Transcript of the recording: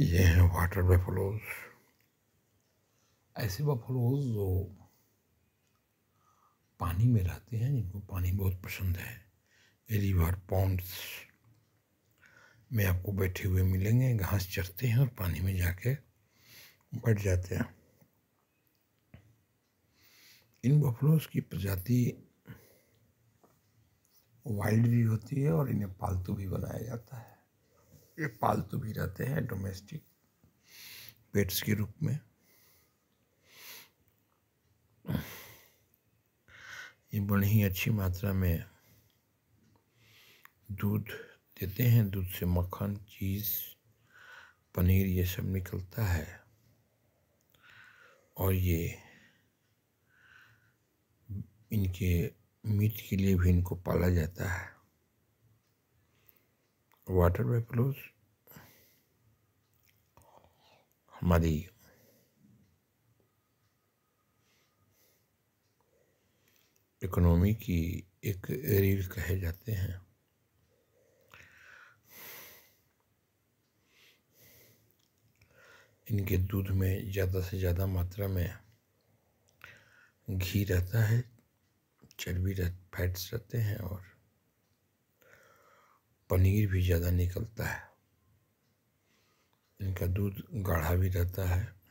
ये हैं water buffaloes ऐसे बफलोज जो पानी में रहते हैं जिनको पानी बहुत पसंद है रिवर पॉन्ड्स में आपको बैठे हुए मिलेंगे घास चरते हैं और पानी में जाके बैठ जाते हैं इन बफलोज की प्रजाति वाइल्ड भी होती है और इन्हें पालतू भी बनाया जाता है ये पालतू भी रहते हैं डोमेस्टिक पेट्स के रूप में ये बड़ी ही अच्छी मात्रा में दूध देते हैं दूध से मक्खन चीज़ पनीर ये सब निकलता है और ये इनके मीट के लिए भी इनको पाला जाता है वाटर वेपलोज हमारी इकोनॉमी की एक रील कहे जाते हैं इनके दूध में ज़्यादा से ज़्यादा मात्रा में घी रहता है चर्बी रह फैट्स रहते हैं और पनीर भी ज़्यादा निकलता है इनका दूध गाढ़ा भी रहता है